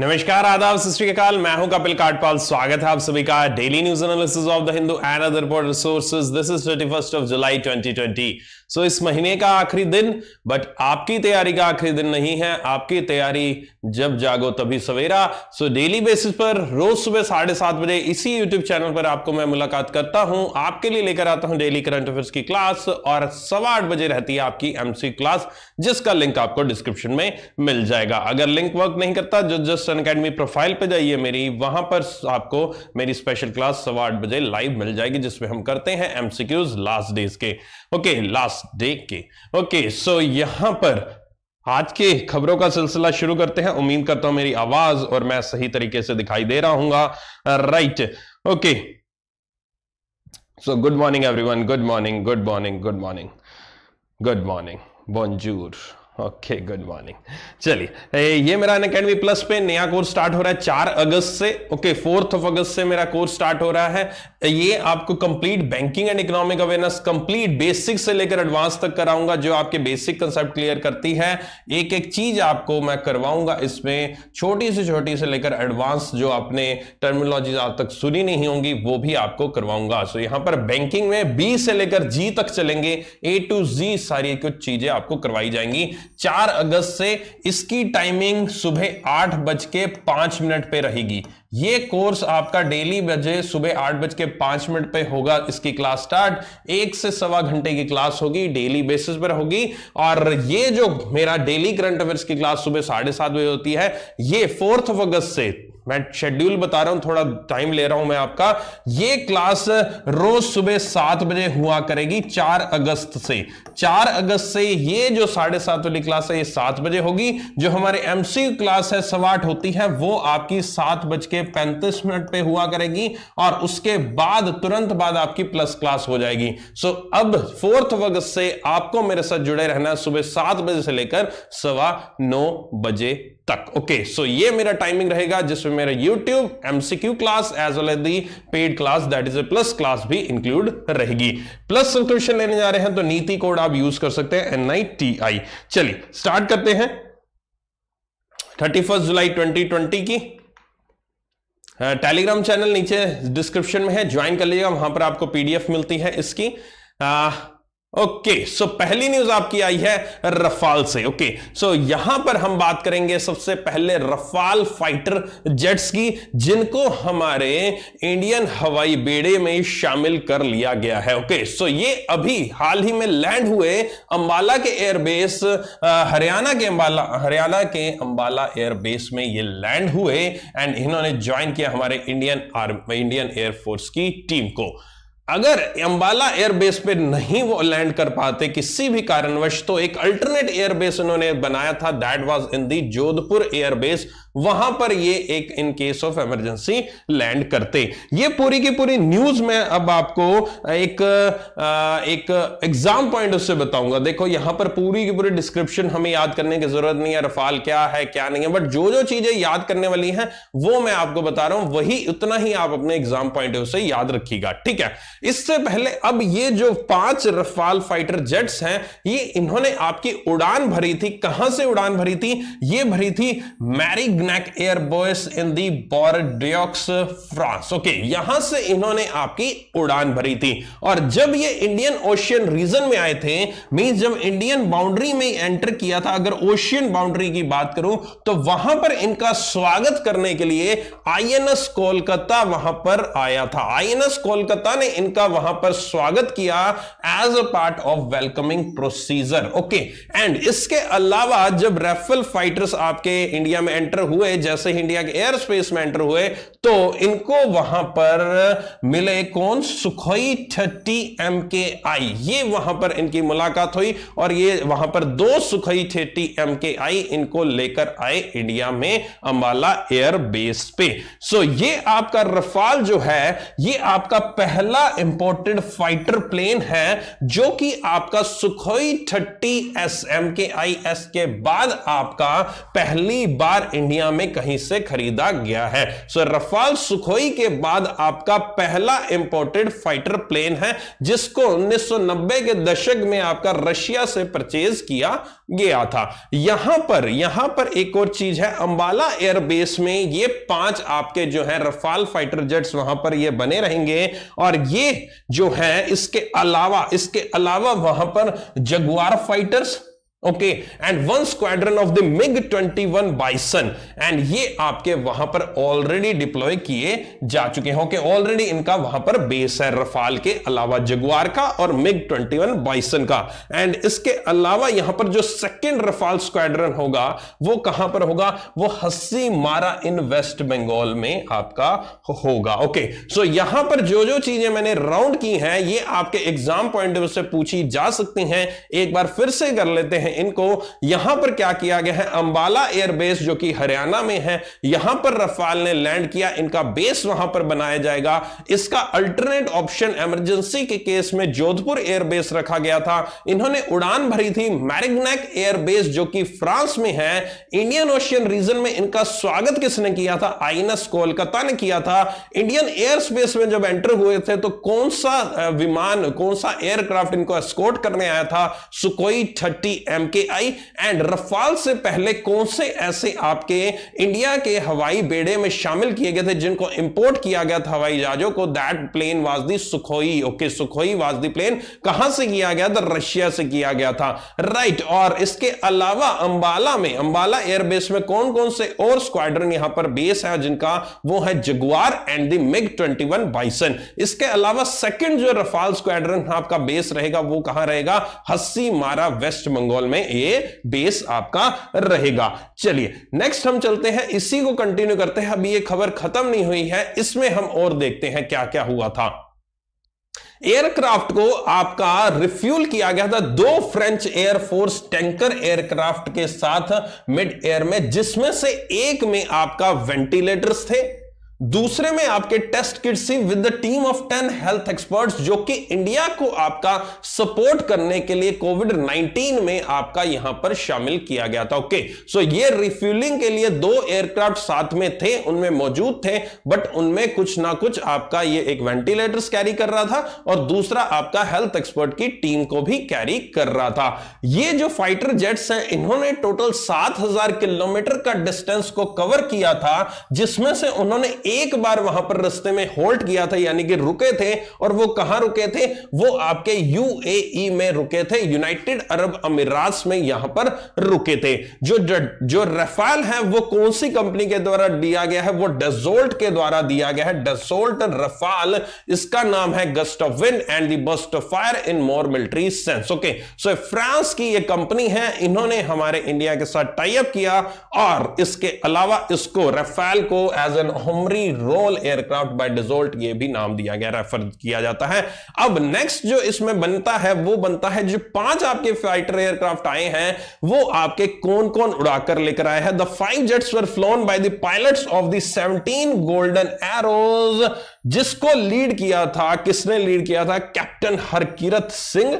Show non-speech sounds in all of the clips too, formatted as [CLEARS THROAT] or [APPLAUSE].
नमस्कार आदाब सत मैं हूं कपिल काटपाल स्वागत है आप सभी का daily news analysis of the Hindu and other resources this is thirty of July 2020 so so, इस महीने का आखिरी दिन बट आपकी तैयारी का आखिरी दिन नहीं है आपकी तैयारी जब जागो तभी सवेरा सो डेली बेसिस पर रोज सुबह साढ़े सात बजे इसी यूट्यूब चैनल पर आपको मैं मुलाकात करता हूं आपके लिए लेकर आता हूं डेली करंट अफेयर्स की क्लास और सवा आठ बजे रहती है आपकी एमसी क्लास जिसका लिंक आपको डिस्क्रिप्शन में मिल जाएगा अगर लिंक वर्क नहीं करता जो जस्ट अन अकेडमी प्रोफाइल पर जाइए मेरी वहां पर आपको मेरी स्पेशल क्लास सवा आठ बजे लाइव मिल जाएगी जिसमें हम करते हैं एमसीक्यूज लास्ट डेज के ओके लास्ट डे के ओके सो यहां पर आज के खबरों का सिलसिला शुरू करते हैं उम्मीद करता हूं मेरी आवाज और मैं सही तरीके से दिखाई दे रहा हूंगा right okay so good morning everyone good morning good morning good morning good morning bonjour okay good morning चलिए ये मेरा अकेडमी प्लस पे नया कोर्स स्टार्ट हो रहा है चार अगस्त से ओके फोर्थ ऑफ अगस्त से मेरा कोर्स स्टार्ट हो रहा है ये आपको complete banking and economic awareness complete basic से लेकर एडवांस तक कराऊंगा जो आपके बेसिक कंसेप्ट क्लियर करती है एक एक चीज आपको मैं करवाऊंगा इसमें छोटी से छोटी से लेकर एडवांस जो आपने टर्मिनोलॉजी आज तक सुनी नहीं होंगी वो भी आपको करवाऊंगा सो यहां पर बैंकिंग में बी से लेकर जी तक चलेंगे ए टू जी सारी कुछ चीजें आपको करवाई जाएंगी चार अगस्त से इसकी टाइमिंग सुबह आठ बज के पांच मिनट पे रहेगी ये कोर्स आपका डेली बजे सुबह आठ बज के पांच मिनट पे होगा इसकी क्लास स्टार्ट एक से सवा घंटे की क्लास होगी डेली बेसिस पर होगी और ये जो मेरा डेली करंट अफेयर्स की क्लास सुबह साढ़े सात बजे होती है ये फोर्थ अगस्त से मैं शेड्यूल बता रहा हूं थोड़ा टाइम ले रहा हूं मैं आपका ये क्लास रोज सुबह सात बजे हुआ करेगी चार अगस्त से चार अगस्त से ये जो साढ़े सात वाली क्लास है ये सात बजे होगी जो हमारे एमसी क्लास है सवाट होती है वो आपकी सात बज के पैंतीस मिनट पे हुआ करेगी और उसके बाद तुरंत बाद आपकी प्लस क्लास हो जाएगी सो अब फोर्थ अगस्त से आपको मेरे साथ जुड़े रहना सुबह सात बजे से लेकर सवा नौ बजे तक ओके सो ये मेरा टाइमिंग रहेगा जिसमें मेरा YouTube MCQ class as well as the paid class that is A plus class भी इंक्लूड रहेगी प्लस सब्सक्रिप्शन लेने जा रहे हैं तो नीति कोड आप यूज कर सकते हैं एन आई टी आई चलिए स्टार्ट करते हैं thirty first July twenty twenty की टेलीग्राम हाँ, चैनल नीचे डिस्क्रिप्शन में है ज्वाइन कर लीजिएगा वहां पर आपको पीडीएफ मिलती है इसकी uh, okay okay, so so पहली न्यूज आपकी आई है रफाल से ओके okay, सो so यहां पर हम बात करेंगे सबसे पहले रफाल फाइटर जेट्स की जिनको हमारे इंडियन हवाई बेड़े में शामिल कर लिया गया है ओके okay, सो so ये अभी हाल ही में लैंड हुए अंबाला के एयरबेस हरियाणा के अंबाला हरियाणा के अंबाला एयरबेस में ये लैंड हुए एंड इन्होंने ज्वाइन किया हमारे इंडियन आर्मी इंडियन एयरफोर्स की टीम को अगर अंबाला एयरबेस पे नहीं वो लैंड कर पाते किसी भी कारणवश तो एक अल्टरनेट एयरबेस उन्होंने बनाया था that was in the Jodhpur airbase वहां पर ये एक in case of emergency land करते ये पूरी की पूरी न्यूज में अब आपको एक एक एग्जाम पॉइंट उससे बताऊंगा देखो यहां पर पूरी की पूरी डिस्क्रिप्शन हमें याद करने की जरूरत नहीं है रफाल क्या है क्या नहीं है बट जो जो चीजें याद करने वाली हैं वो मैं आपको बता रहा हूं वही उतना ही आप अपने एग्जाम पॉइंट से याद रखिएगा ठीक है इससे पहले अब ये जो पांच रफाल फाइटर जेट्स हैं ये इन्होंने आपकी उड़ान भरी थी कहां से उड़ान भरी थी ये भरी थी Merignac air airbase in the Bordeaux France okay यहां से इन्होंने आपकी उड़ान भरी थी और जब ये इंडियन ओशियन रीजन में आए थे मीन जब इंडियन बाउंड्री में एंटर किया था अगर ओशियन बाउंड्री की बात करूं तो वहां पर इनका स्वागत करने के लिए आईएनएस कोलकाता वहां पर आया था आईएनएस कोलकाता ने इनका वहां पर स्वागत किया as a part of welcoming procedure okay and इसके अलावा जब रेफल फाइटर्स आपके इंडिया में एंटर हुए जैसे इंडिया के एयर स्पेस में एंटर हुए तो इनको वहां पर मिले कौन सुखोई थर्टी एम के आई ये वहां पर इनकी मुलाकात हुई और ये वहां पर दो सुखोई थर्टी एम के आई इनको लेकर आए इंडिया में अंबाला एयर बेस पे सो ये आपका रफाल जो है ये आपका पहला इंपोर्टेड फाइटर प्लेन है जो कि आपका सुखोई थर्टी एस एम के आई एस के बाद आपका पहली बार इंडिया दुनिया में कहीं से खरीदा गया है सो so, रफाल सुखोई के बाद आपका पहला इंपोर्टेड फाइटर प्लेन है जिसको 1990 के दशक में आपका रशिया से परचेज किया गया था यहां पर यहां पर एक और चीज है अंबाला एयरबेस में ये पांच आपके जो है रफाल फाइटर जेट्स वहां पर ये बने रहेंगे और ये जो है इसके अलावा इसके अलावा वहां पर Jaguar fighters okay and one squadron of the mig 21 Bison and ये आपके वहां पर ऑलरेडी डिप्लॉय किए जा चुके हैं ओके ऑलरेडी इनका वहां पर बेस है रफाल के अलावा जगुआर का और मिग 21 बाइसन का एंड इसके अलावा यहां पर जो सेकेंड रफाल स्क्वाड्रन होगा वो कहां पर होगा वो हस्सी मारा इन वेस्ट बंगाल में आपका होगा ओके सो यहां पर जो जो चीजें मैंने राउंड की हैं ये आपके एग्जाम पॉइंट से पूछी जा सकती हैं एक बार फिर से कर लेते हैं हैं इनको यहां पर क्या किया गया है अंबाला एयरबेस जो कि हरियाणा में है यहां पर रफाल ने लैंड किया इनका बेस वहां पर बनाया जाएगा इसका अल्टरनेट ऑप्शन इमरजेंसी के केस में जोधपुर एयरबेस रखा गया था इन्होंने उड़ान भरी थी मैरिग्नैक एयरबेस जो कि फ्रांस में है इंडियन ओशियन रीजन में इनका स्वागत किसने किया था आईनस कोलकाता ने किया था इंडियन एयर स्पेस में जब एंटर हुए थे तो कौन सा विमान कौन सा एयरक्राफ्ट इनको एस्कोर्ट करने आया था सुकोई थर्टी एम एम के आई एंड रफाल से पहले कौन से ऐसे आपके इंडिया के हवाई बेड़े में शामिल किए गए थे जिनको इंपोर्ट किया गया था हवाई जहाजों को that plane was the Sukhoi okay Sukhoi was the plane कहां से किया गया था रशिया से किया गया था राइट right, और इसके अलावा अंबाला में अंबाला एयरबेस में कौन कौन से और स्क्वाड्रन यहां पर बेस है जिनका वो है Jaguar and the MiG 21 Bison इसके अलावा सेकेंड जो रफाल स्क्वाड्रन आपका बेस रहेगा वो कहां रहेगा हस्सी मारा वेस्ट मंगोल में ये बेस आपका रहेगा चलिए नेक्स्ट हम चलते हैं इसी को कंटिन्यू करते हैं अभी ये खबर खत्म नहीं हुई है इसमें हम और देखते हैं क्या क्या हुआ था एयरक्राफ्ट को आपका रिफ्यूल किया गया था दो फ्रेंच एयरफोर्स टैंकर एयरक्राफ्ट के साथ मिड एयर में जिसमें से एक में आपका वेंटिलेटर्स थे दूसरे में आपके test kit see with team of ten health experts जो कि इंडिया को आपका सपोर्ट करने के लिए कोविड 19 में आपका यहां पर शामिल किया गया था ओके सो ये रिफ्यूलिंग के लिए दो एयरक्राफ्ट साथ में थे उनमें मौजूद थे बट उनमें कुछ ना कुछ आपका ये एक वेंटिलेटर्स कैरी कर रहा था और दूसरा आपका हेल्थ एक्सपर्ट की टीम को भी कैरी कर रहा था ये जो फाइटर जेट्स हैं इन्होंने टोटल सात किलोमीटर का डिस्टेंस को कवर किया था जिसमें से उन्होंने एक बार वहां पर रस्ते में होल्ट किया था यानी कि रुके थे और वो कहां रुके थे वो आपके यूएई e में रुके थे यूनाइटेड अरब अमीरात में यहां पर रुके थे जो जो रफाल है वो कौन सी कंपनी के द्वारा दिया गया है वो डेजोल्ट के द्वारा दिया गया है डेजोल्ट रफाल इसका नाम है gust of wind and the burst of fire in more military sense okay so France की ये कंपनी है इन्होंने हमारे इंडिया के साथ टाइप किया और इसके अलावा इसको रफाल को एज एन होमरी boundary role aircraft by Dassault ये भी नाम दिया गया रेफर किया जाता है अब नेक्स्ट जो इसमें बनता है वो बनता है जो पांच आपके फाइटर एयरक्राफ्ट आए हैं वो आपके कौन कौन उड़ाकर लेकर आए हैं the five jets were flown by the pilot of the seventeen Golden Arrows जिसको लीड किया था किसने लीड किया था captain Harkirat Singh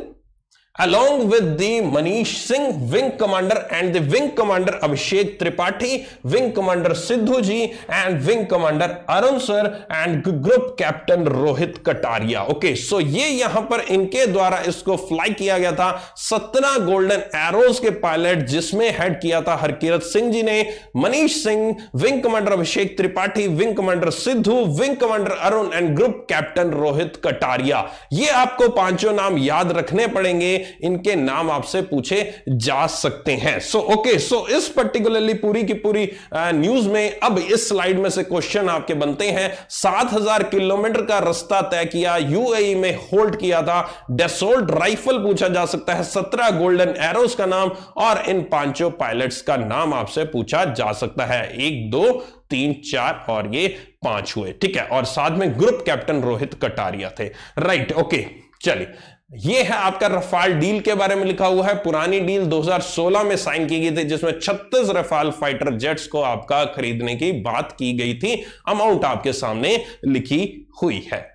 along with the Manish Singh wing commander and the wing commander Abhishek Tripathi, wing commander Sidhu ji and wing commander Arun sir and group captain Rohit Kataria. Okay, so ये यहां पर इनके द्वारा इसको fly किया गया था सतना गोल्डन एरोज के पायलट जिसमें हेड किया था हरकीरत सिंह जी ने Manish Singh wing commander Abhishek Tripathi wing commander Sidhu wing commander Arun and group captain Rohit Kataria ये आपको पांचों नाम याद रखने पड़ेंगे इनके नाम आपसे पूछे जा सकते हैं सो ओके सो इस पर्टिकुलरली पूरी की पूरी न्यूज में अब इस स्लाइड में से क्वेश्चन आपके बनते हैं सात हजार किलोमीटर का रास्ता तय किया यूएई e में होल्ड किया था डेसोल्ट राइफल पूछा जा सकता है सत्रह गोल्डन एरोस का नाम और इन पांचों पायलट्स का नाम आपसे पूछा जा सकता है एक दो तीन चार और ये पांच हुए ठीक है और साथ में ग्रुप कैप्टन रोहित कटारिया थे राइट ओके चलिए ये है आपका रफाल डील के बारे में लिखा हुआ है पुरानी डील 2016 में साइन की गई थी जिसमें 36 रफाल फाइटर जेट्स को आपका खरीदने की बात की गई थी अमाउंट आपके सामने लिखी हुई है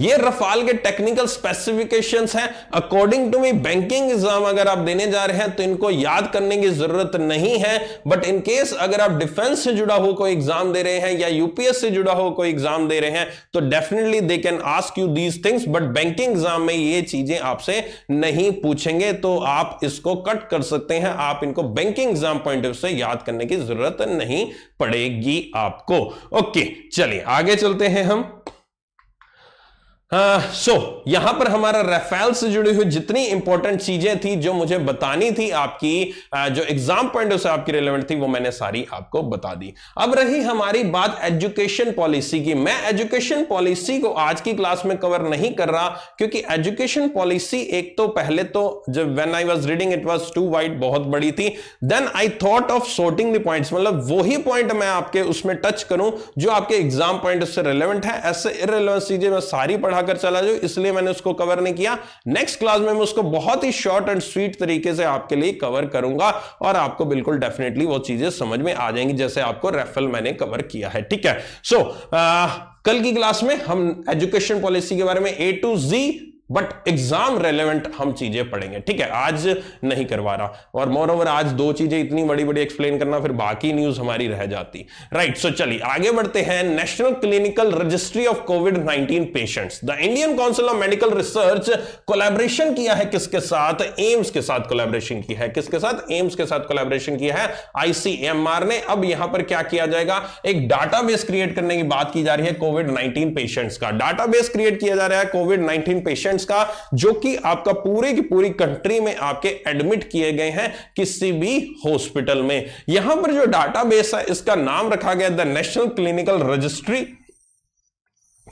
ये रफाल के टेक्निकल स्पेसिफिकेशन हैं according to me banking exam अगर आप देने जा रहे हैं तो इनको याद करने की जरूरत नहीं है बट इन केस अगर आप डिफेंस से जुड़ा हो कोई एग्जाम दे रहे हैं या यूपीएस से जुड़ा हो कोई एग्जाम दे रहे हैं तो definitely they can ask you these things but banking exam में ये चीजें आपसे नहीं पूछेंगे तो आप इसको कट कर सकते हैं आप इनको बैंकिंग एग्जाम पॉइंट ऑफ से याद करने की जरूरत नहीं पड़ेगी आपको ओके चलिए आगे चलते हैं हम सो हाँ, uh, so, यहां पर हमारा रेफेल से जुड़ी हुई जितनी इंपॉर्टेंट चीजें थी जो मुझे बतानी थी आपकी uh, जो एग्जाम पॉइंट से आपकी रिलेवेंट थी वो मैंने सारी आपको बता दी अब रही हमारी बात एजुकेशन पॉलिसी की मैं एजुकेशन पॉलिसी को आज की क्लास में कवर नहीं कर रहा क्योंकि एजुकेशन पॉलिसी एक तो पहले तो जब when I was reading it was too wide बहुत बड़ी थी then I thought of sorting the point मतलब वही पॉइंट मैं आपके उसमें टच करूं जो आपके एग्जाम पॉइंट से रिलेवेंट है ऐसे इरेलीवेंट चीजें मैं सारी पढ़ा उठाकर चला जाओ इसलिए मैंने उसको कवर नहीं किया नेक्स्ट क्लास में मैं उसको बहुत ही शॉर्ट एंड स्वीट तरीके से आपके लिए कवर करूंगा और आपको बिल्कुल डेफिनेटली वो चीजें समझ में आ जाएंगी जैसे आपको रेफल मैंने कवर किया है ठीक है सो so, कल की क्लास में हम एजुकेशन पॉलिसी के बारे में A to Z but exam relevant हम चीजें पढ़ेंगे ठीक है आज नहीं करवा रहा और मोर ओवर आज दो चीजें इतनी बड़ी बड़ी एक्सप्लेन करना फिर बाकी न्यूज हमारी रह जाती राइट सो चलिए आगे बढ़ते हैं national clinical registry of COVID 19 patients the Indian Council of Medical Research collaboration किया है किसके साथ एम्स के साथ कोलेबरेशन किया है किसके साथ एम्स के साथ कोलेबरेशन किया है आईसीएमआर ने अब यहां पर क्या किया जाएगा एक डाटाबेस क्रिएट करने की बात की जा रही है कोविड नाइनटीन पेशेंट्स का डाटाबेस क्रिएट किया जा रहा है कोविड नाइनटीन पेशेंट पेशेंट्स का जो कि आपका पूरे की पूरी कंट्री में आपके एडमिट किए गए हैं किसी भी हॉस्पिटल में यहां पर जो डाटाबेस है इसका नाम रखा गया द नेशनल क्लिनिकल रजिस्ट्री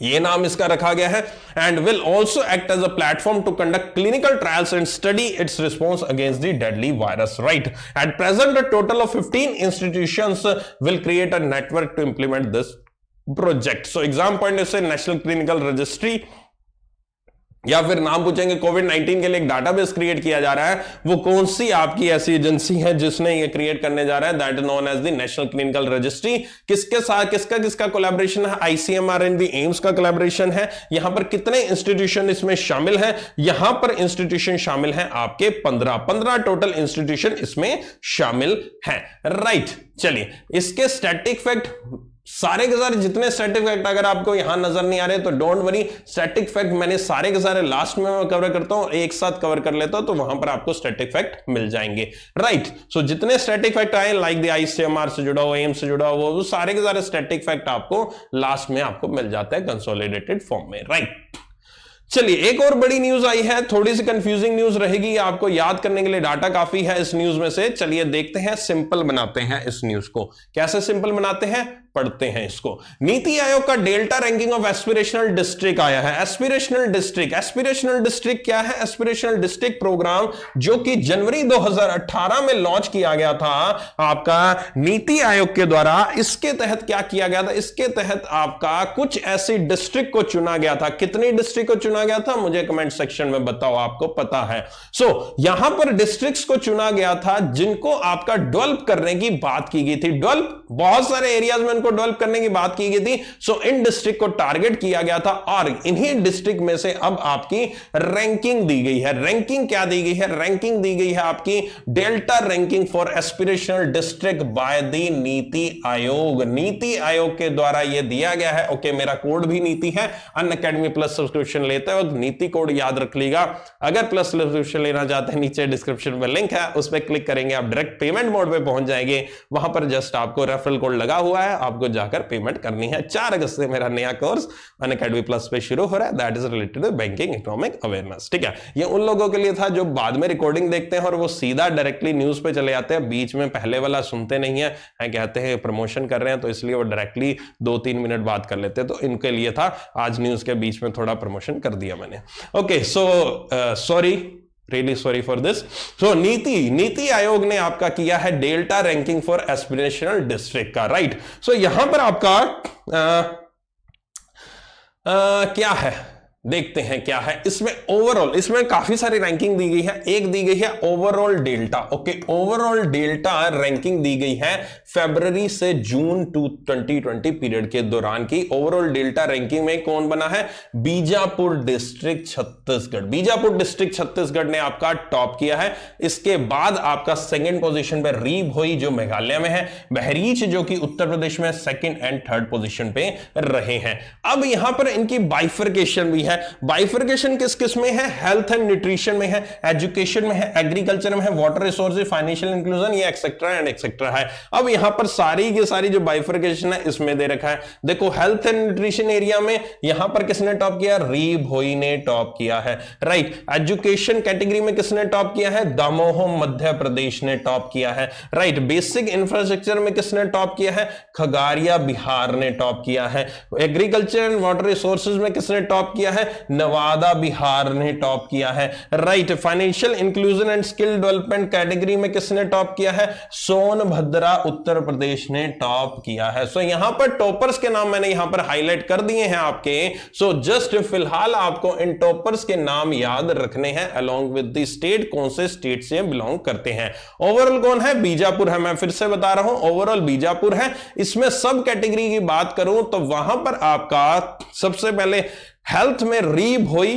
ये नाम इसका रखा गया है and will also act as a platform to conduct clinical trials and study its response against the deadly virus right at present a total of 15 institutions will create a network to implement this project so exam point national clinical registry या फिर नाम पूछेंगे Covid 19 के लिए एक database create किया जा रहा है वो कौन सी आपकी ऐसी एजेंसी है जिसने ये क्रिएट करने जा रहा है that is known as the national clinical registry किसके साथ किसका किसका कोलेबोरेशन है आईसीएमआर एंड दी एम्स का कोलेबरेशन है यहां पर कितने इंस्टीट्यूशन इसमें शामिल है यहां पर इंस्टीट्यूशन शामिल है आपके पंद्रह पंद्रह टोटल इंस्टीट्यूशन इसमें शामिल है राइट right, चलिए इसके स्टैटिक फैक्ट सारे के सारे जितने स्टैटिक फैक्ट अगर आपको यहां नजर नहीं आ रहे तो डोंट वरी स्टैटिक फैक्ट मैंने सारे के सारे लास्ट में मैं कवर करता हूं एक साथ कवर कर लेता हूं तो वहां पर आपको स्टैटिक फैक्ट मिल जाएंगे राइट right. सो so, जितने स्टैटिक फैक्ट आए like the ICMR से जुड़ा हुआ एम से जुड़ा हुआ वो सारे के सारे स्टैटिक फैक्ट आपको लास्ट में आपको मिल जाता है कंसोलिडेटेड फॉर्म में राइट right. चलिए एक और बड़ी न्यूज आई है थोड़ी सी कंफ्यूजिंग न्यूज रहेगी आपको याद करने के लिए डाटा काफी है इस न्यूज में से चलिए देखते हैं सिंपल बनाते हैं इस न्यूज को कैसे सिंपल बनाते हैं पढ़ते हैं इसको नीति आयोग का delta ranking of aspirational district आया है एस्पिरेशनल डिस्ट्रिक्ट एस्पिरेशनल डिस्ट्रिक्ट क्या है एस्पिरेशनल डिस्ट्रिक्ट प्रोग्राम जो कि जनवरी 2018 में लॉन्च किया गया था आपका नीति आयोग के द्वारा इसके तहत क्या किया गया था इसके तहत आपका कुछ ऐसी डिस्ट्रिक्ट को चुना गया था कितनी डिस्ट्रिक्ट को चुना गया था मुझे कमेंट सेक्शन में बताओ आपको पता है सो so, यहां पर डिस्ट्रिक्ट को चुना गया था जिनको आपका डेवलप करने की बात की गई थी डेवलप बहुत सारे एरियाज में को डेवलप करने की बात की गई थी सो इन डिस्ट्रिक्ट को टारगेट किया गया था और इन्हीं डिस्ट्रिक्ट में से अब आपकी रैंकिंग दी गई है रैंकिंग क्या दी गई है रैंकिंग दी गई है आपकी delta ranking for aspirational district by the NITI Aayog नीति आयोग के द्वारा यह दिया गया है ओके okay, मेरा कोड भी नीति है अन अकेडमी प्लस सब्सक्रिप्शन लेते वक्त नीति कोड याद रख लीजिएगा अगर प्लस सब्सक्रिप्शन लेना चाहते हैं नीचे डिस्क्रिप्शन में लिंक है उस पर क्लिक करेंगे आप डायरेक्ट पेमेंट मोड पर पहुंच जाएंगे वहां पर जस्ट आपको रेफरल कोड लगा हुआ है आपको जाकर पेमेंट करनी है चार अगस्त से मेरा नया कोर्स अन अकेडमी प्लस पे शुरू हो रहा है that is related banking economic awareness ठीक है ये उन लोगों के लिए था जो बाद में रिकॉर्डिंग देखते हैं और वो सीधा डायरेक्टली न्यूज पे चले जाते हैं बीच में पहले वाला सुनते नहीं है, है कहते हैं प्रमोशन कर रहे हैं तो इसलिए वो डायरेक्टली दो तीन मिनट बात कर लेते हैं तो इनके लिए था आज न्यूज के बीच में थोड़ा प्रमोशन कर दिया मैंने okay so sorry really sorry for this so NITI NITI Aayog ने आपका किया है delta ranking for aspirational district का राइट right? सो so, यहां पर आपका आ, आ, क्या है देखते हैं क्या है इसमें ओवरऑल इसमें काफी सारी रैंकिंग दी गई है एक दी गई है overall delta okay overall delta ranking दी गई है फेबररी से जून टू 2020 पीरियड के दौरान की ओवरऑल डेल्टा रैंकिंग में कौन बना है बीजापुर डिस्ट्रिक्ट छत्तीसगढ़ बीजापुर डिस्ट्रिक्ट छत्तीसगढ़ ने आपका टॉप किया है इसके बाद आपका सेकंड पोजीशन पर रीब हुई जो मेघालय में है बहरीच जो कि उत्तर प्रदेश में सेकंड एंड थर्ड पोजिशन पे रहे हैं अब यहां पर इनकी बाइफरकेशन भी है बाइफरकेशन किस किस में है हेल्थ एंड न्यूट्रिशन में है एजुकेशन में है एग्रीकल्चर में है वाटर रिसोर्स फाइनेंशियल इंक्लूजन ये एक्सेट्रा एंड एक्सेट्रा है अब यहां यहां पर सारी की सारी जो बाइफर्केशन है इसमें दे रखा है देखो हेल्थ एंड न्यूट्रिशन एरिया में यहां पर किसने टॉप किया रीब भोई ने टॉप किया है राइट एजुकेशन कैटेगरी में किसने टॉप किया है दामोह मध्य प्रदेश ने टॉप किया है राइट बेसिक इंफ्रास्ट्रक्चर में किसने टॉप किया है खगारिया बिहार ने टॉप किया है एग्रीकल्चर एंड वाटर रिसोर्सेज में किसने टॉप किया है नवादा बिहार ने टॉप किया है right financial inclusion and skill development category में किसने टॉप किया है सोनभद्रा उत्तर उत्तर प्रदेश ने टॉप किया है सो so, यहां पर टॉपर्स के नाम मैंने यहां पर हाईलाइट कर दिए हैं आपके सो so, जस्ट फिलहाल आपको इन टॉपर्स के नाम याद रखने हैं अलोंग विद द स्टेट कौन से स्टेट से बिलोंग करते हैं ओवरऑल कौन है बीजापुर है मैं फिर से बता रहा हूं ओवरऑल बीजापुर है इसमें सब कैटेगरी की बात करूं तो वहां पर आपका सबसे पहले हेल्थ में रीब हुई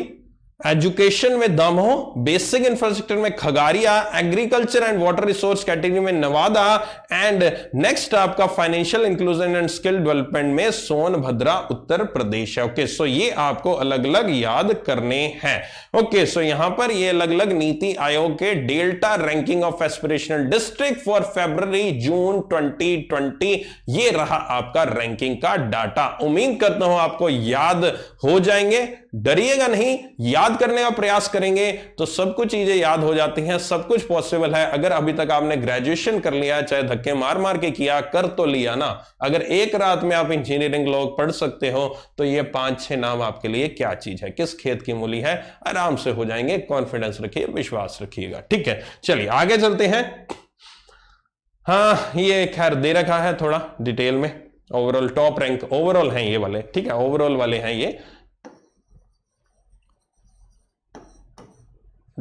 एजुकेशन में दमहो बेसिक इंफ्रास्ट्रक्चर में Khagaria agriculture and water resource category में नवादा एंड नेक्स्ट आपका financial inclusion and skill development में सोनभद्रा उत्तर प्रदेश है ओके सो ये आपको अलग अलग याद करने हैं ओके सो यहां पर ये अलग अलग नीति आयोग के delta ranking of aspirational district for February June twenty ये रहा आपका रैंकिंग का डाटा उम्मीद करता हूं आपको याद हो जाएंगे डरिएगा नहीं याद करने का प्रयास करेंगे तो सब कुछ चीजें याद हो जाती हैं सब कुछ पॉसिबल है अगर अभी तक आपने ग्रेजुएशन कर लिया चाहे धक्के मार मार के किया कर तो लिया ना अगर एक रात में आप इंजीनियरिंग लोग पढ़ सकते हो तो ये पांच छह नाम आपके लिए क्या चीज है किस खेत की मूली है आराम से हो जाएंगे कॉन्फिडेंस रखिए विश्वास रखिएगा ठीक है चलिए आगे चलते हैं हाँ ये खैर दे रखा है थोड़ा डिटेल में ओवरऑल टॉप रैंक ओवरऑल हैं ये वाले ठीक है ओवरऑल वाले हैं ये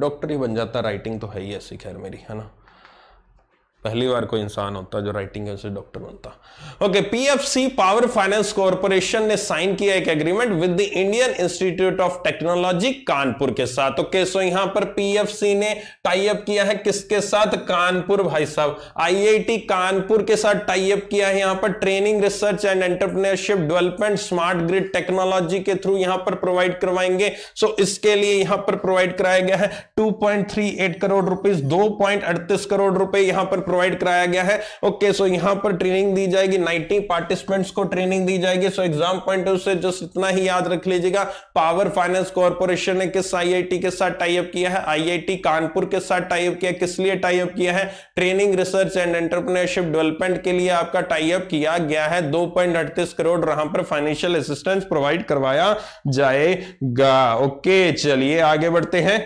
डॉक्टर ही बन जाता राइटिंग तो है ही ऐसी खैर मेरी है ना पहली बार कोई इंसान होता जो राइटिंग है उसे डॉक्टर बनता okay PFC power finance corporation ने साइन किया एक agreement with the Indian Institute of Technology Kanpur के साथ ओके सो यहां पर पीएफसी ने टाइप किया है किसके साथ कानपुर भाई साहब आईआईटी कानपुर के साथ टाइप किया है यहां पर training research and entrepreneurship development smart grid technology के थ्रू यहां पर प्रोवाइड करवाएंगे सो so, इसके लिए यहां पर प्रोवाइड कराया गया है टू करोड़ रुपीज दो करोड़ रुपए यहां पर प्रोवाइड कराया गया है ओके सो यहां पर ट्रेनिंग दी जाएगी नाइनटी पार्टिसिपेंट्स को ट्रेनिंग दी जाएगी सो एग्जाम पॉइंट से जस्ट इतना ही याद रख लीजिएगा पावर फाइनेंस कॉर्पोरेशन ने किस आईआईटी के साथ टाइप किया है आईआईटी कानपुर के साथ टाइप किया किस लिए टाइप किया है training research and entrepreneurship development के लिए आपका टाइप किया गया है दो करोड़ यहां पर फाइनेंशियल असिस्टेंस प्रोवाइड करवाया जाएगा ओके चलिए आगे बढ़ते हैं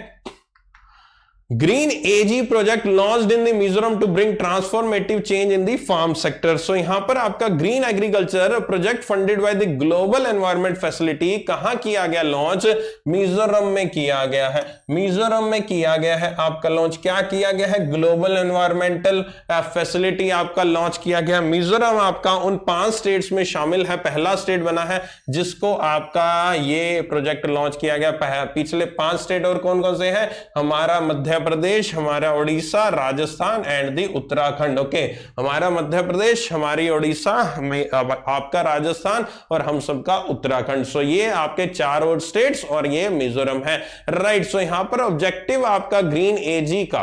green Ag project launch in Mizoram to bring transformative change in the farm sector so यहां पर आपका green agriculture project funded by the global environment facility कहां किया गया लॉन्च मिजोरम में किया गया है मिजोरम में किया गया है आपका लॉन्च क्या किया गया है ग्लोबल एनवायरमेंटल फैसिलिटी आपका लॉन्च किया गया मिजोरम आपका उन पांच स्टेट्स में शामिल है पहला स्टेट बना है जिसको आपका ये प्रोजेक्ट लॉन्च किया गया पिछले पांच स्टेट और कौन कौन से हैं हमारा मध्य प्रदेश हमारा Orissa Rajasthan and the Uttarakhand okay हमारा मध्य प्रदेश हमारी उड़ीसा हमें आपका राजस्थान और हम सबका उत्तराखंड सो ये आपके चार और स्टेट्स और ये मिजोरम है राइट सो यहां पर ऑब्जेक्टिव आपका ग्रीन एजी का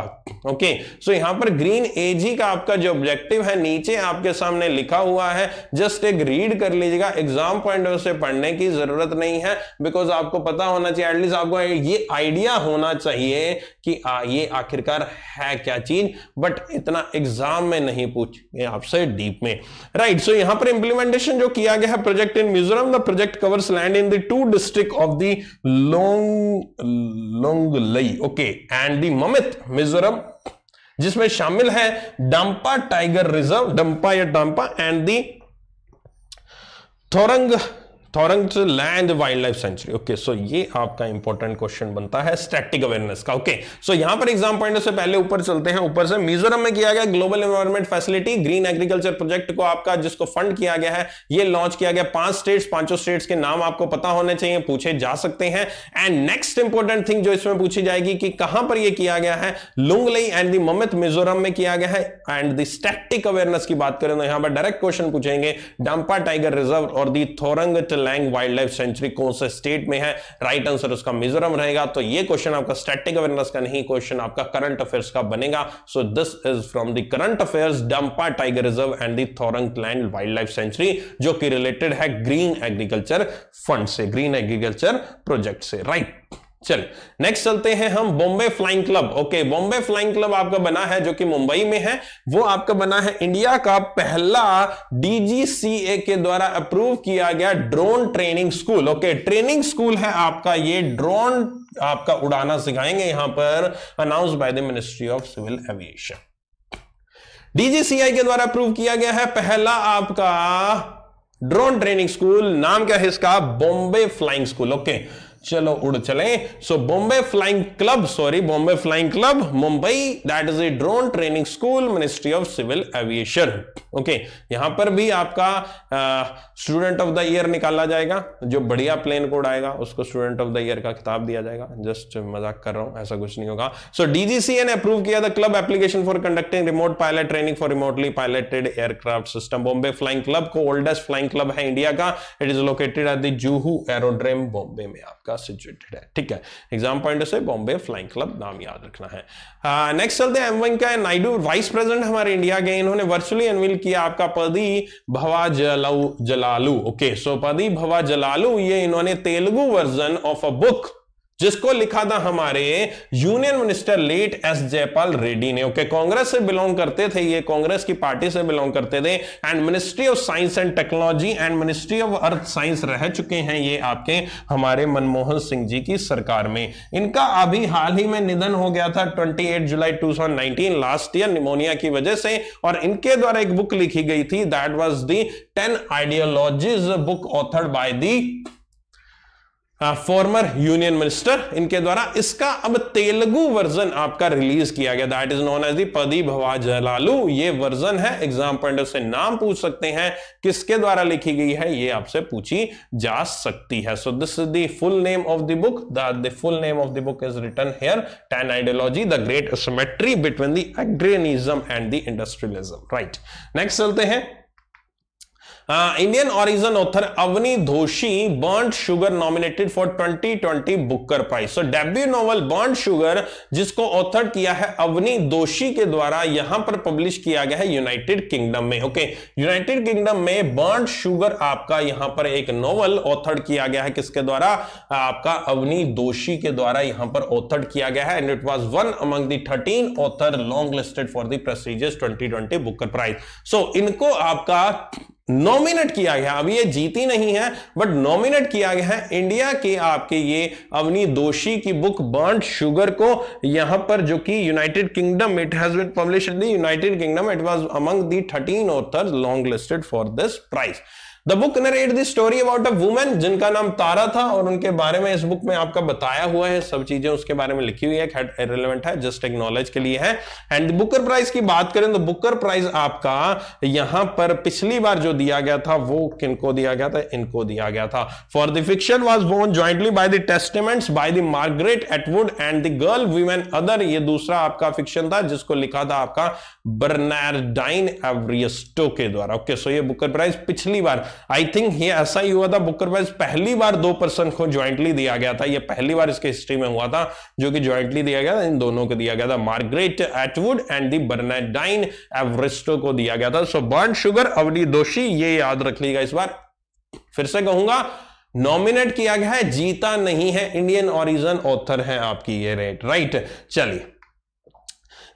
ओके सो यहां पर ग्रीन एजी का आपका जो ऑब्जेक्टिव है नीचे आपके सामने लिखा हुआ है जस्ट एक रीड कर लीजिएगा एग्जाम पॉइंट ऑफ से पढ़ने की जरूरत नहीं है बिकॉज आपको पता होना चाहिए एटलीस्ट आपको ये आइडिया होना चाहिए कि ये आखिरकार है क्या चीज बट इतना एग्जाम में नहीं पूछेंगे आपसे डीप में राइट सो यहां पर इंप्लीमेंटेशन जो किया गया है project in Mizoram the project covers land in the two district of the Lawngtlai Lawngtlai okay and the Mamit Mizoram जिसमें शामिल है डंपा टाइगर रिजर्व डंपा या Dampa and the Thorang Thorangtlang wildlife sanctuary okay so ये आपका इंपॉर्टेंट क्वेश्चन बनता है स्टैटिक अवेयरनेस का ओके सो यहां पर एग्जाम पॉइंट से पहले ऊपर चलते हैं ऊपर से मिजोरम में किया गया global environment facility green agriculture project को आपका जिसको फंड किया गया है ये लॉन्च किया गया पांच स्टेट्स पांचों स्टेट्स के नाम आपको पता होने चाहिए पूछे जा सकते हैं एंड नेक्स्ट इंपॉर्टेंट थिंग जो इसमें पूछी जाएगी कि कहां पर यह किया गया है लुंगलई एंड दी ममित मिजोरम में किया गया है एंड दी स्टैटिक अवेयरनेस की बात करें तो यहां पर डायरेक्ट क्वेश्चन पूछेंगे डांपा टाइगर रिजर्व और the Thorangtlang wildlife sanctuary कौन से स्टेट में है राइट right आंसर उसका मिजोरम रहेगा तो ये क्वेश्चन आपका स्टैटिक अवेयरनेस का नहीं क्वेश्चन आपका करंट अफेयर्स का बनेगा so this is from the current affairs Dampa tiger reserve and the Thorangtlang wildlife sanctuary जो कि रिलेटेड है ग्रीन एग्रीकल्चर फंड से ग्रीन एग्रीकल्चर प्रोजेक्ट से राइट right. चल नेक्स्ट चलते हैं हम Bombay flying club okay Bombay flying club आपका बना है जो कि मुंबई में है वो आपका बना है इंडिया का पहला डीजीसीए के द्वारा अप्रूव किया गया drone training school okay training school है आपका ये ड्रोन आपका उड़ाना सिखाएंगे यहां पर announce by the ministry of civil aviation DGCI के द्वारा अप्रूव किया गया है पहला आपका ड्रोन ट्रेनिंग स्कूल नाम क्या है इसका Bombay flying school okay okay. चलो उड़ चले so Bombay flying club sorry Bombay flying club Mumbai that is a drone training school ministry of civil aviation okay यहां पर भी आपका स्टूडेंट ऑफ द ईयर निकाला जाएगा जो बढ़िया प्लेन कोड आएगा उसको स्टूडेंट ऑफ द ईयर का किताब दिया जाएगा जस्ट मजाक कर रहा हूं ऐसा कुछ नहीं होगा सो डीजीसीए ने अप्रूव किया the club application for conducting remote pilot training for remotely piloted aircraft system Bombay flying club को ओल्डेस्ट फ्लाइंग क्लब है इंडिया का it is located at the Juhu aerodrome Bombay में आपका पास सिचुएटेड है ठीक है एग्जाम पॉइंट से बॉम्बे फ्लाइंग क्लब नाम याद रखना है नेक्स्ट चलते हैं M Venkaiah Naidu vice president हमारे इंडिया के इन्होंने वर्चुअली अनवील किया आपका पदी भवा जलाऊ जलालू ओके सो पदी भवा जलालू ये इन्होंने Telugu version of a book जिसको लिखा था हमारे union minister late S Jaipal Reddy ने ओके okay, कांग्रेस से बिलोंग करते थे ये कांग्रेस की पार्टी से बिलोंग करते थे and ministry of science and technology and ministry of earth science रह चुके हैं ये आपके हमारे मनमोहन सिंह जी की सरकार में इनका अभी हाल ही में निधन हो गया था twenty July two last year pneumonia की वजह से और इनके द्वारा एक बुक लिखी गई थी that was the ten ideologies book authored by the former union minister इनके द्वारा इसका अब तेलुगु वर्जन आपका रिलीज किया गया that is known as the Padi Bhava Jalalu ये वर्जन है एग्जाम पॉइंट से नाम पूछ सकते हैं किसके द्वारा लिखी गई है ये आपसे पूछी जा सकती है so this is full name of the book the full name of the book is written here ten ideology the great symmetry between the agrarianism and the industrialism right next चलते हैं Indian origin author Avni Doshi burn sugar nominated for 2020 Booker prize so debut novel burn sugar जिसको author किया है अवनी दोषी के द्वारा यहां पर पब्लिश किया गया है यूनाइटेड किंगडम में ओके यूनाइटेड किंगडम में बर्न शुगर आपका यहां पर एक नॉवल ऑथर किया गया है किसके द्वारा आपका अवनी दोषी के द्वारा यहां पर ऑथर किया गया है and it was one among the 13 author long listed for the twenty twenty Booker prize so इनको आपका नॉमिनेट किया गया अब ये जीती नहीं है बट नॉमिनेट किया गया है इंडिया के आपके ये अवनी दोषी की बुक बॉन्ड शुगर को यहां पर जो कि United Kingdom it has been publish in the United Kingdom it was among the thirteen authors long listed for this prize the book narrate the story about a women जिनका नाम तारा था और उनके बारे में इस बुक में आपका बताया हुआ है सब चीजें उसके बारे में लिखी हुई है रिलेवेंट है जस्ट एक नॉलेज के लिए है एंड बुकर प्राइज की बात करें तो बुकर प्राइज आपका यहां पर पिछली बार जो दिया गया था वो किनको दिया गया था इनको दिया गया था for the fiction was born jointly by the testaments by the Margaret Atwood and the girl women other ये दूसरा आपका फिक्शन था जिसको लिखा था आपका बर्नार्डाइन एवरियस्टो के द्वारा ओके सो ये बुकर प्राइज पिछली बार आई थिंक ये ऐसा ही हुआ था बुकर प्राइज पहली बार दो पर्सन को ज्वाइंटली दिया गया था ये पहली बार इसके हिस्ट्री में हुआ था जो कि ज्वाइंटली दिया गया था इन दोनों को दिया गया था Margaret Atwood and the Bernardine Evaristo को दिया गया था सो बर्न शुगर अवली दोषी ये याद रख लीगा इस बार फिर से कहूंगा नॉमिनेट किया गया है जीता नहीं है इंडियन ऑरिजन ऑथर है आपकी ये रेट राइट चलिए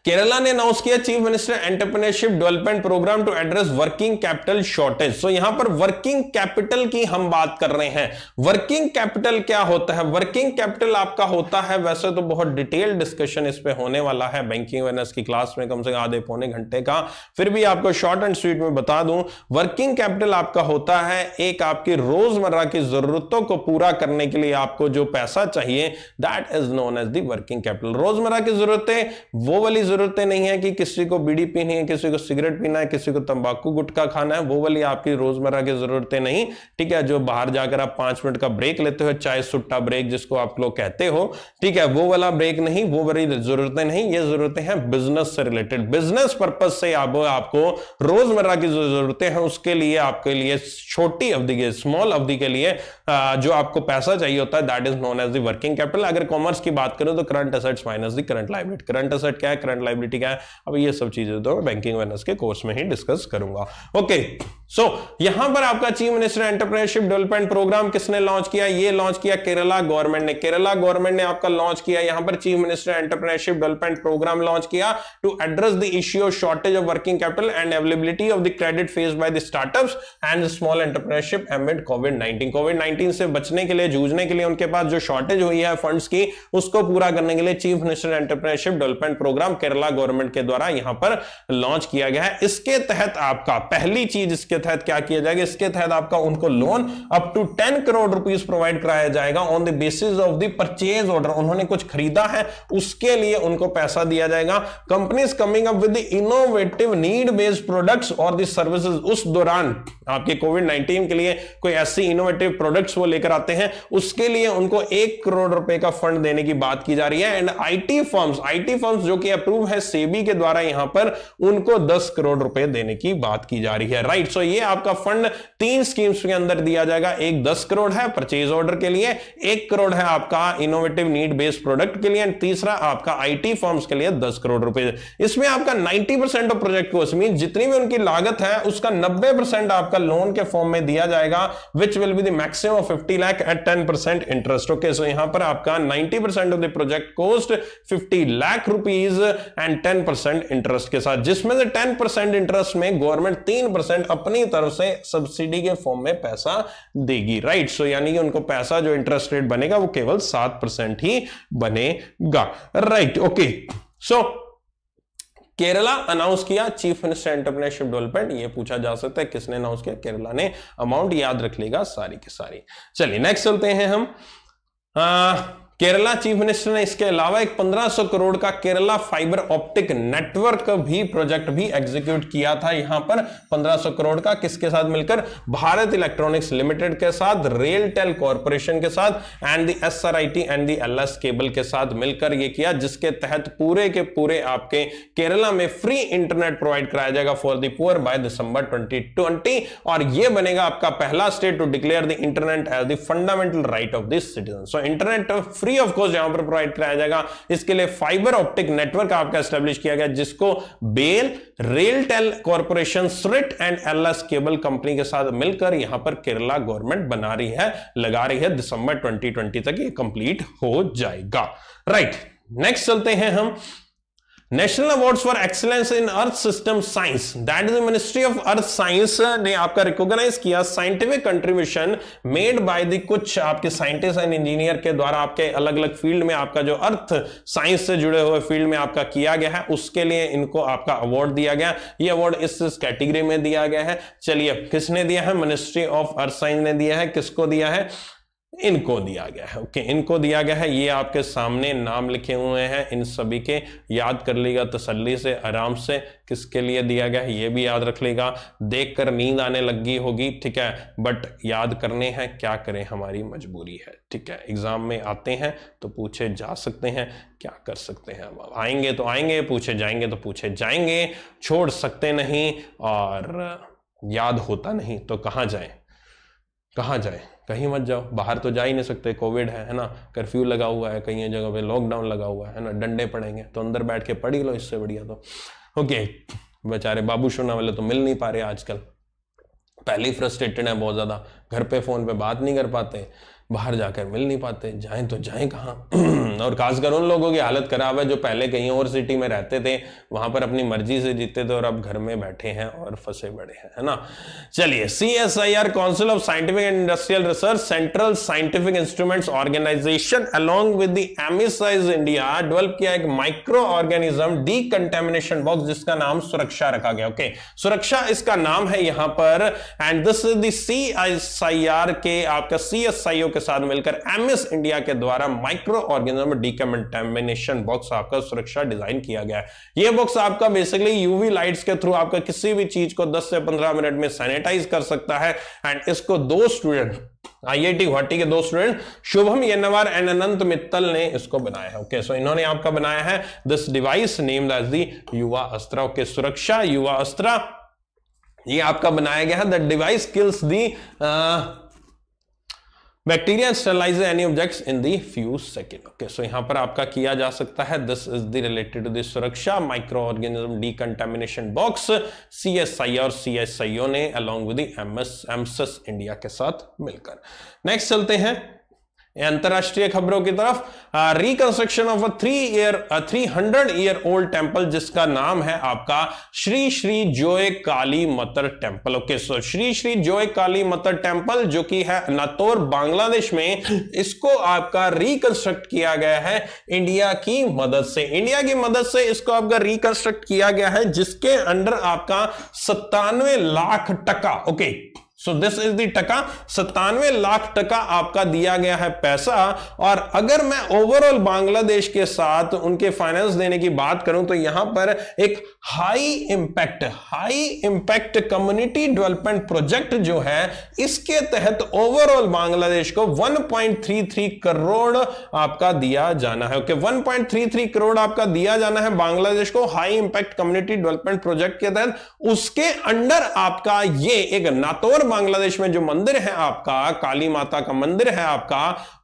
केरला ने अनाउंस किया chief minister entrepreneurship development programme to address working capital shortage so यहां पर वर्किंग कैपिटल की हम बात कर रहे हैं वर्किंग कैपिटल क्या होता है वर्किंग कैपिटल आपका होता है वैसे तो बहुत डिटेल डिस्कशन इस पे होने वाला है बैंकिंग अवेयरनेस की क्लास में कम से कम आधे पौने घंटे का फिर भी आपको शॉर्ट एंड स्वीट में बता दूं वर्किंग कैपिटल आपका होता है एक आपकी रोजमर्रा की जरूरतों को पूरा करने के लिए आपको जो पैसा चाहिए that is known as working capital रोजमर्रा की जरूरतें वो वाली जरूरत नहीं है कि किसी को बीड़ी पीनी है किसी को सिगरेट पीना है किसी को तंबाकू गुटखा खाना है वो वाली आपकी रोजमर्रा की जरूरतें नहीं ठीक है जो बाहर जाकर आप पांच मिनट का ब्रेक लेते हो चाय सुट्टा ब्रेक जिसको आप लोग कहते हो ठीक है वो वाला ब्रेक नहीं वो वाली जरूरतें नहीं ये जरूरतें हैं बिजनेस से रिलेटेड बिजनेस पर्पज से आप आपको रोजमर्रा की जरूरतें हैं उसके लिए आपके लिए छोटी अवधि के स्मॉल अवधि के लिए जो आपको पैसा चाहिए होता है that is known as the working capital अगर कॉमर्स की बात करें तो current assets minus the current liability current asset क्या है करंट लाइबिलिटी क्या है अब ये सब चीज़ें तो मैं बैंकिंग अवेयरनेस के कोर्स में ही डिस्कस करूंगा ओके okay. सो so, यहां पर आपका chief minister entrepreneurship development programme किसने लॉन्च किया ये लॉन्च किया केरला गवर्नमेंट ने केरला गवर्नमेंट ने आपका लॉन्च किया यहां पर chief minister entrepreneurship development programme launch किया to address the issue of shortage of working capital and availability of the credit face by the startup and small entrepreneurship amid COVID nineteen COVID nineteen से बचने के लिए जूझने के लिए उनके पास जो शॉर्टेज हुई है फंड की उसको पूरा करने के लिए chief minister entrepreneurship development programme Kerala government के द्वारा यहां पर लॉन्च किया गया है इसके तहत आपका पहली चीज इसके तहत क्या किया जाएगा इसके तहत आपका उनको loan up to ten crore rupees provide कराया जाएगा on the basis of the purchase order उन्होंने कुछ खरीदा है उसके लिए उनको पैसा दिया जाएगा companies coming up with innovative need based products और दी सर्विसेज उस दौरान आपके कोविड नाइन्टीन के लिए कोई ऐसी इनोवेटिव प्रोडक्ट्स वो लेकर आते हैं उसके लिए उनको एक करोड़ रुपए का फंड देने की बात की जा रही है and IT firms IT firms जो कि अप्रूव है सेबी के द्वारा यहां पर उनको 10 करोड़ रुपए देने की बात की जा रही है राइट right, सो so लिए आपका फंड तीन स्कीम्स के अंदर दिया जाएगा एक दस करोड़ है परचेज ऑर्डर के लिए एक करोड़ है आपका इनोवेटिव नीड बेस्ड प्रोडक्ट के लिए तीसरा आपका आईटी फॉर्म्स के लिए दस करोड़ रुपए इसमें आपका नाइनटी परसेंट ऑफ प्रोजेक्ट को मीन जितनी भी उनकी लागत है उसका नब्बे परसेंट आपका लोन के फॉर्म में दिया जाएगा विच विल बी दैक्सिम of fifty lakh at ten percent interest okay so यहां पर आपका ninety percent of the project cost fifty lakh rupees and ten percent interest के साथ जिसमें से टेन परसेंट इंटरेस्ट में गवर्नमेंट तीन परसेंट अपने अपनी तरफ से सब्सिडी के फॉर्म में पैसा देगी राइट सो यानी कि उनको पैसा जो इंटरेस्ट रेट बनेगा वो केवल सात परसेंट ही बनेगा right okay so Kerala announce किया चीफ मिनिस्टर एंटरप्रेन्योरशिप डेवलपमेंट ये पूछा जा सकता है किसने अनाउंस किया केरला ने अमाउंट याद रख लेगा सारी की सारी चलिए नेक्स्ट चलते हैं हम आ, केरला चीफ मिनिस्टर ने इसके अलावा एक 1500 करोड़ का केरला फाइबर ऑप्टिक नेटवर्क भी प्रोजेक्ट भी एग्जीक्यूट किया था यहां पर 1500 करोड़ का किसके साथ मिलकर भारत इलेक्ट्रॉनिक्स लिमिटेड के साथ रेल टेल कॉरपोरेशन के साथ and the S R I T and the L S cable के साथ मिलकर यह किया जिसके तहत पूरे के पूरे आपके केरला में फ्री इंटरनेट प्रोवाइड कराया जाएगा for the poor by December twenty और यह बनेगा आपका पहला state to declare the internet as the fundamental right of this citizen so internet of free of cost यहां पर प्रोवाइड कराया जाएगा इसके लिए फाइबर ऑप्टिक नेटवर्क आपका एस्टेब्लिश किया गया जिसको बेल RailTel corporation SRIT and L cable company के साथ मिलकर यहां पर केरला गवर्नमेंट बना रही है लगा रही है दिसंबर ट्वेंटी तक ये कंप्लीट हो जाएगा राइट right. नेक्स्ट चलते हैं हम national award for excellence in earth system science that is ministry of earth science ने आपका रिकॉग्नाइज किया scientific contribution made by the कुछ आपके साइंटिस्ट एंड इंजीनियर के द्वारा आपके अलग अलग फील्ड में आपका जो अर्थ साइंस से जुड़े हुए फील्ड में आपका किया गया है उसके लिए इनको आपका अवार्ड दिया गया ये अवार्ड इस कैटेगरी में दिया गया है चलिए किसने दिया है मिनिस्ट्री ऑफ अर्थ साइंस ने दिया है किसको दिया है इनको दिया गया है ओके इनको दिया गया है ये आपके सामने नाम लिखे हुए हैं इन सभी के याद कर लेगा तसल्ली से आराम से किसके लिए दिया गया है ये भी याद रख लेगा देख कर नींद आने लगी होगी ठीक है बट याद करने हैं क्या करें हमारी मजबूरी है ठीक है एग्जाम में आते हैं तो पूछे जा सकते हैं क्या कर सकते हैं अब आएंगे तो आएंगे पूछे जाएंगे तो पूछे जाएंगे छोड़ सकते नहीं और याद होता नहीं तो कहाँ जाए कहाँ जाए कहीं मत जाओ बाहर तो जा ही नहीं सकते कोविड है है ना कर्फ्यू लगा हुआ है कहीं जगह पे लॉकडाउन लगा हुआ है ना डंडे पड़ेंगे तो अंदर बैठ के पढ़ ही लो इससे बढ़िया तो ओके बेचारे बाबू शोना वाले तो मिल नहीं पा रहे आजकल पहले ही फ्रस्ट्रेटेड है बहुत ज़्यादा घर पे फ़ोन पे बात नहीं कर पाते बाहर जाकर मिल नहीं पाते जाएं तो जाएं कहाँ [CLEARS THROAT] और खासकर उन लोगों की हालत खराब है जो पहले कहीं और सिटी में रहते थे वहाँ पर अपनी मर्जी से जीते थे और अब घर में बैठे हैं और फंसे बड़े हैं है ना चलिए C S I R council of scientific and industrial research central scientific instruments organisation along with एमिसाइज इंडिया डेवलप किया एक micro organism decontamination box जिसका नाम सुरक्षा रखा गया ओके okay. सुरक्षा इसका नाम है यहां पर and this is the C S I R के आपका सी एस आई ओ के साथ मिलकर एमएस इंडिया के द्वारा माइक्रो ऑर्गेनिज्म डिकमेंटेमिनेशन बॉक्स आपका सुरक्षा डिजाइन किया गया है ये बॉक्स आपका बेसिकली यूवी लाइट्स के थ्रू आपका किसी भी चीज को 10 से 15 मिनट में सैनिटाइज कर सकता है एंड इसको दो स्टूडेंट आईआईटी गुवाहाटी के दो स्टूडेंट शुभम येनवार एंड अनंत मित्तल ने इसको बनाया है ओके सो इन्होंने आपका बनाया है this device name as the Yuva Astra okay सुरक्षा युवा अस्त्र ये आपका बनाया गया है the device kills the ah, bacteria sterilise any object in the few second okay so यहाँ पर आपका किया जा सकता है this is the related to the Suraksha micro organism contamination box C S I और सी एस आई ओ ने अलॉन्ग विद इंडिया के साथ मिलकर नेक्स्ट चलते हैं अंतरराष्ट्रीय खबरों की तरफ reconstruction of a three year three hundred year old temple जिसका नाम है आपका Shri Shri Joy Kali Matar temple okay so Shri Shri Joy Kali Matar temple जो कि है नतोर बांग्लादेश में इसको आपका रिकंस्ट्रक्ट किया गया है इंडिया की मदद से इंडिया की मदद से इसको आपका रिकंस्ट्रक्ट किया गया है जिसके अंडर आपका सत्तानवे lakh taka okay okay. So this is the taka सत्तानवे लाख टका आपका दिया गया है पैसा और अगर मैं ओवरऑल बांग्लादेश के साथ उनके फाइनेंस देने की बात करूं तो यहां पर एक high impact high impact community development project जो है इसके तहत ओवरऑल बांग्लादेश को 1.33 करोड़ आपका दिया जाना है ओके okay, 1.33 करोड़ आपका दिया जाना है बांग्लादेश को high impact community development project के तहत उसके अंडर आपका ये एक नातोर बांग्लादेश में जो मंदिर है आपका काली माता का मंदिर है आपका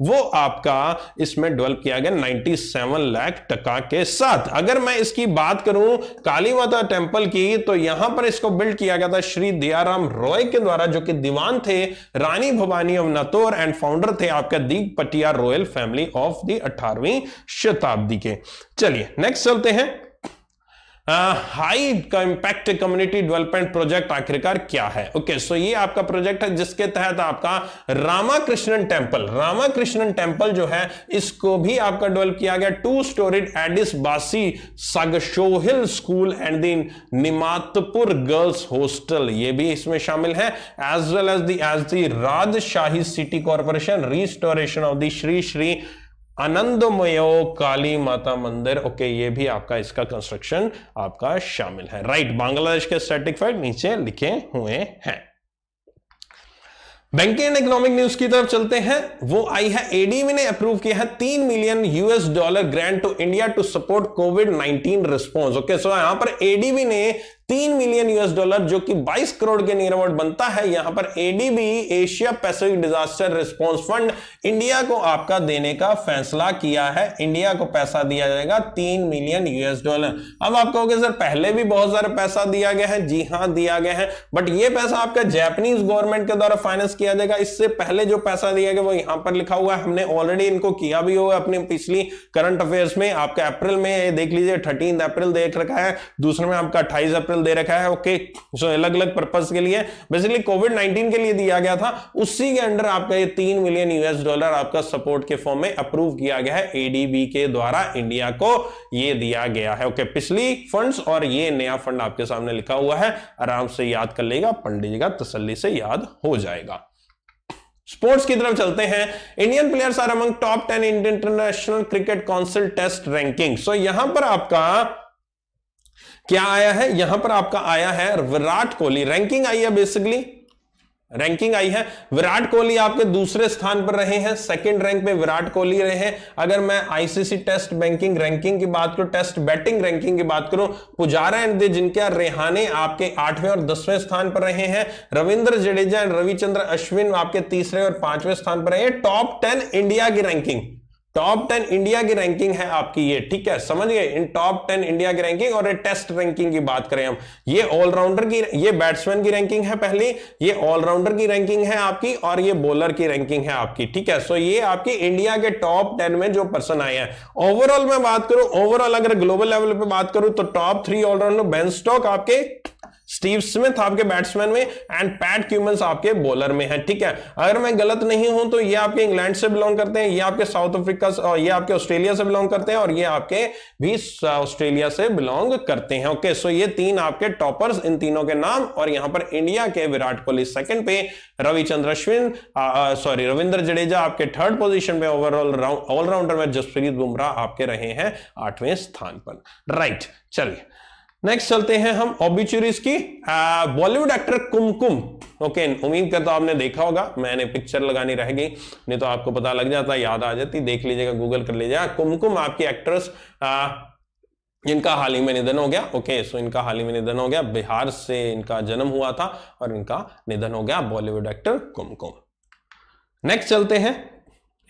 वो आपका इसमें डेवलप किया गया 97 लाख टका के साथ अगर मैं इसकी बात करूं काली माता टेम्पल की तो यहां पर इसको बिल्ड किया गया था श्री दियाराम रॉय के द्वारा जो कि दीवान थे Rani Bhavani of Natore and founder थे आपका दीप पटिया रॉयल फैमिली ऑफ दी अठारहवीं शताब्दी के चलिए नेक्स्ट चलते हैं high impact community development project आखिरकार क्या है ओके okay, सो so ये आपका प्रोजेक्ट है जिसके तहत आपका रामाकृष्णन टेम्पल रामाकृष्णन टेम्पल जो है इसको भी आपका डेवलप किया गया टू स्टोरीड एडिस बासी सगशोहिल स्कूल एंड दिन निमातपुर गर्ल्स हॉस्टल ये भी इसमें शामिल है as well as the as the Rajshahi city corporation restoration of the Shri Shri Anandamoyi Kali Mata Mandir okay ये भी आपका इसका कंस्ट्रक्शन आपका शामिल है राइट बांग्लादेश के सर्टिफाइड नीचे लिखे हुए हैं बैंकिंग एंड इकोनॉमिक न्यूज की तरफ चलते हैं वो आई है एडीबी ने अप्रूव किया है तीन million US dollar grant to India to support COVID nineteen response okay so यहां पर एडीबी ने तीन मिलियन यूएस डॉलर जो कि 22 करोड़ के नियर अमाउंट बनता है यहां पर ADB Asia Pacific disaster response fund India को आपका देने का फैसला किया है इंडिया को पैसा दिया जाएगा तीन मिलियन यूएस डॉलर अब आप कहोगे सर पहले भी बहुत सारे पैसा दिया गया है जी हाँ दिया गया है बट ये पैसा आपका जैपनीज गवर्नमेंट के द्वारा फाइनेंस किया जाएगा इससे पहले जो पैसा दिया गया वो यहां पर लिखा हुआ है हमने ऑलरेडी इनको किया भी होगा अपने पिछली करंट अफेयर्स में आपका अप्रैल में देख लीजिए थर्टीन अप्रैल देख रखा है दूसरे में आपका अट्ठाईस अप्रैल हॉस्पिटल दे रखा है ओके जो अलग अलग पर्पज के लिए बेसिकली कोविड नाइन्टीन के लिए दिया गया था उसी के अंडर आपका ये तीन मिलियन यूएस डॉलर आपका सपोर्ट के फॉर्म में अप्रूव किया गया है एडीबी के द्वारा इंडिया को ये दिया गया है ओके पिछली फंड और ये नया फंड आपके सामने लिखा हुआ है आराम से याद कर लेगा पंडित जी का तसली से याद हो जाएगा स्पोर्ट्स की तरफ चलते हैं Indian players are among top ten international cricket council test ranking so यहां पर आपका क्या आया है यहां पर आपका आया है विराट कोहली रैंकिंग आई है बेसिकली रैंकिंग आई है विराट कोहली आपके दूसरे स्थान पर रहे हैं सेकंड रैंक पे विराट कोहली रहे हैं अगर मैं आईसीसी टेस्ट बैंकिंग रैंकिंग की बात करूं टेस्ट बैटिंग रैंकिंग की बात करूं पुजारा एंड दे जिनके रेहाने आपके आठवें और दसवें स्थान पर रहे हैं रविंद्र जडेजा एंड रविचंद्र अश्विन आपके तीसरे और पांचवें स्थान पर रहे हैं टॉप टेन इंडिया की रैंकिंग टॉप टेन इंडिया की रैंकिंग है आपकी ये ठीक है समझ गए इन टॉप टेन इंडिया की रैंकिंग और ये टेस्ट रैंकिंग की बात करें हम ये ऑलराउंडर की ये बैट्समैन की रैंकिंग है पहली ये ऑलराउंडर की रैंकिंग है आपकी और ये बॉलर की रैंकिंग है आपकी ठीक है सो ये आपकी इंडिया के टॉप टेन में जो पर्सन आए हैं ओवरऑल मैं बात करूं ओवरऑल अगर ग्लोबल लेवल पर बात करूं तो top three allrounder Ben Stokes आपके स्टीव स्मिथ आपके बैट्समैन में एंड पैट क्यूमंस आपके बॉलर में है ठीक है अगर मैं गलत नहीं हूं तो ये आपके इंग्लैंड से बिलोंग करते हैं ये आपके साउथ अफ्रीका और ये आपके ऑस्ट्रेलिया से बिलोंग करते हैं और ये आपके भी ऑस्ट्रेलिया से बिलोंग करते हैं ओके सो ये तीन आपके टॉपर्स इन तीनों के नाम और यहां पर इंडिया के विराट कोहली सेकंड पे रविचंद्र अश्विन सॉरी रविंद्र जडेजा आपके थर्ड पोजिशन पे ओवरऑल ऑलराउंडर में जसप्रीत बुमराह आपके रहे हैं आठवें स्थान पर राइट चलिए नेक्स्ट चलते हैं हम ऑबिचुरीज की बॉलीवुड एक्टर कुमकुम ओके उम्मीद करता हूं आपने देखा होगा मैंने पिक्चर लगानी रह गई नहीं तो आपको पता लग जाता याद आ जाती देख लीजिएगा गूगल कर लीजिएगा कुमकुम आपकी एक्ट्रेस इनका हाल ही में निधन हो गया ओके सो इनका हाल ही में निधन हो गया बिहार से इनका जन्म हुआ था और इनका निधन हो गया बॉलीवुड एक्टर कुमकुम नेक्स्ट चलते हैं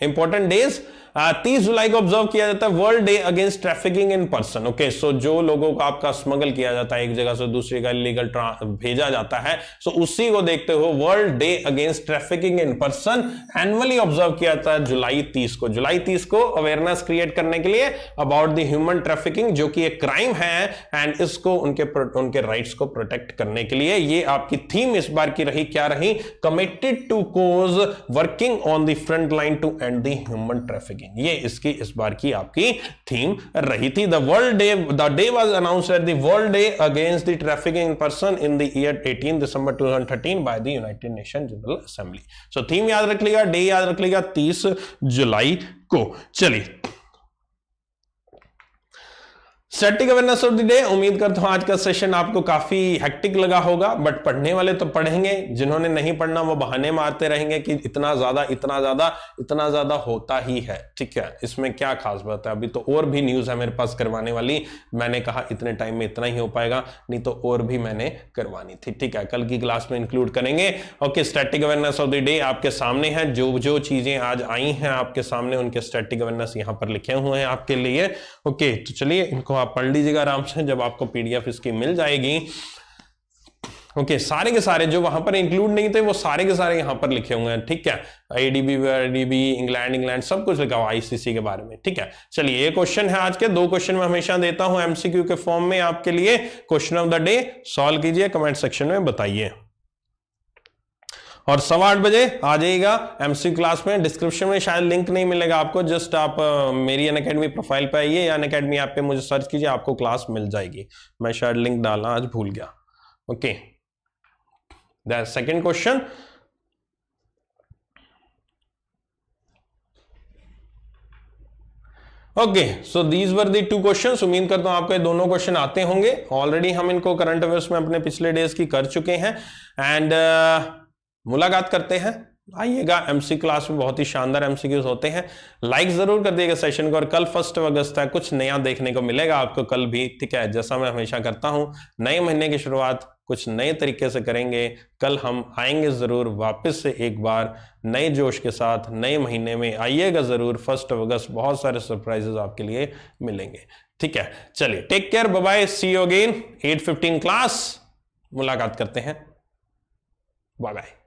इंपॉर्टेंट डेज तीस जुलाई को ऑब्जर्व किया जाता है world day against trafficking in person okay so जो लोगों को आपका स्मगल किया जाता है एक जगह से दूसरी जगह लीगल भेजा जाता है सो so, उसी को देखते हुए world day against trafficking in person annually observe किया जाता है जुलाई तीस को जुलाई तीस को अवेयरनेस क्रिएट करने के लिए अबाउट द ह्यूमन ट्रैफिकिंग जो कि एक क्राइम है एंड इसको उनके उनके राइट्स को प्रोटेक्ट करने के लिए ये आपकी थीम इस बार की रही क्या रही committed to cause working on the front line to end the human traffic लगेंगे ये इसकी इस बार की आपकी थीम रही थी the world day the day was announce at the world day against the traffic in person in the year 18 December 2013 by the united nation general assembly so theme याद रख लिएगा डे याद रख लिएगा 30 जुलाई को चलिए static awareness of the day उम्मीद करता हूं आज का सेशन आपको काफी हेक्टिक लगा होगा बट पढ़ने वाले तो पढ़ेंगे जिन्होंने नहीं पढ़ना वो बहाने मारते रहेंगे कि इतना ज्यादा इतना ज्यादा इतना ज्यादा होता ही है ठीक है इसमें क्या खास बात है अभी तो और भी न्यूज है मेरे पास करवाने वाली मैंने कहा इतने टाइम में इतना ही हो पाएगा नहीं तो और भी मैंने करवानी थी ठीक है कल की क्लास में इंक्लूड करेंगे okay static awareness of the day आपके सामने है जो जो चीजें आज आई हैं आपके सामने उनके स्टैटिक अवेयरनेस यहाँ पर लिखे हुए हैं आपके लिए ओके तो चलिए इनको आप पढ़ लीजिएगा आराम से जब आपको पीडीएफ इसकी मिल जाएगी ओके okay, सारे के सारे जो वहां पर इंक्लूड नहीं थे वो सारे के सारे यहां पर लिखे हुए हैं ठीक है आईडीबी आईडीबी इंग्लैंड इंग्लैंड सब कुछ लिखा हुआ आईसीसी के बारे में ठीक है चलिए ये क्वेश्चन है आज के दो क्वेश्चन मैं हमेशा देता हूं एमसीक्यू के फॉर्म में आपके लिए question of the day solve कीजिए कमेंट सेक्शन में बताइए और सवा आठ बजे आ जाइएगा एमसी क्लास में डिस्क्रिप्शन में शायद लिंक नहीं मिलेगा आपको जस्ट आप मेरी अन अकेडमी प्रोफाइल पर आइए या अन अकेडमी ऐप पे मुझे सर्च कीजिए आपको क्लास मिल जाएगी मैं शायद लिंक डालना आज भूल गया okay second question okay so these were the two question उम्मीद करता हूं आपको ये दोनों क्वेश्चन आते होंगे ऑलरेडी हम इनको करंट अफेयर्स में अपने पिछले डेज की कर चुके हैं एंड uh, मुलाकात करते हैं आइएगा एमसी क्लास में बहुत ही शानदार एमसीक्यूज होते हैं लाइक जरूर कर दिएगा सेशन को और कल फर्स्ट अगस्त है कुछ नया देखने को मिलेगा आपको कल भी ठीक है जैसा मैं हमेशा करता हूं नए महीने की शुरुआत कुछ नए तरीके से करेंगे कल हम आएंगे ज़रूर वापस से एक बार नए जोश के साथ नए महीने में आइएगा ज़रूर फर्स्ट अगस्त बहुत सारे सरप्राइजेज आपके लिए मिलेंगे ठीक है चलिए take care bye see you again at fifteen class मुलाकात करते हैं बाय बाय